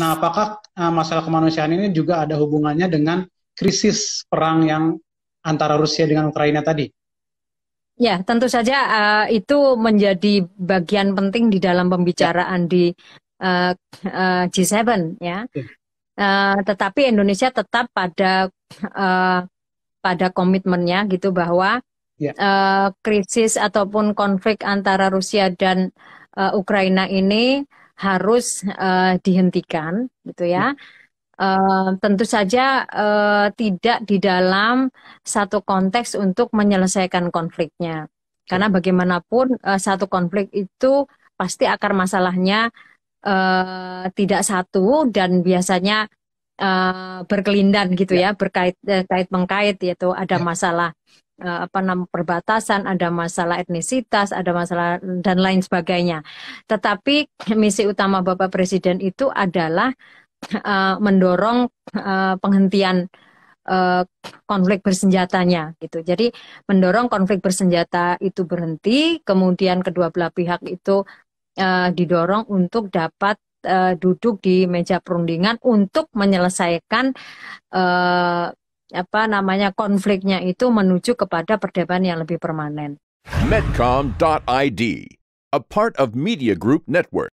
Nah, apakah uh, masalah kemanusiaan ini juga ada hubungannya dengan krisis perang yang antara Rusia dengan Ukraina tadi? Ya, tentu saja uh, itu menjadi bagian penting di dalam pembicaraan di uh, uh, G7 ya. ya. Uh, tetapi Indonesia tetap pada uh, pada komitmennya gitu bahwa ya. uh, krisis ataupun konflik antara Rusia dan uh, Ukraina ini harus uh, dihentikan gitu ya. Uh, tentu saja uh, tidak di dalam satu konteks untuk menyelesaikan konfliknya. Ya. Karena bagaimanapun uh, satu konflik itu pasti akar masalahnya uh, tidak satu dan biasanya uh, berkelindan gitu ya, ya berkait eh, mengkait yaitu ada ya. masalah Eh, apa namanya perbatasan, ada masalah etnisitas, ada masalah mm, dan lain sebagainya. Tetapi misi utama Bapak Presiden itu adalah uh, mendorong uh, penghentian uh, konflik bersenjatanya gitu. Jadi mendorong konflik bersenjata itu berhenti, kemudian kedua belah pihak itu uh, didorong untuk dapat duduk di meja perundingan untuk menyelesaikan uh, apa namanya konfliknya itu menuju kepada perdebatan yang lebih permanen. Medcom.id, a part of Media Group Network.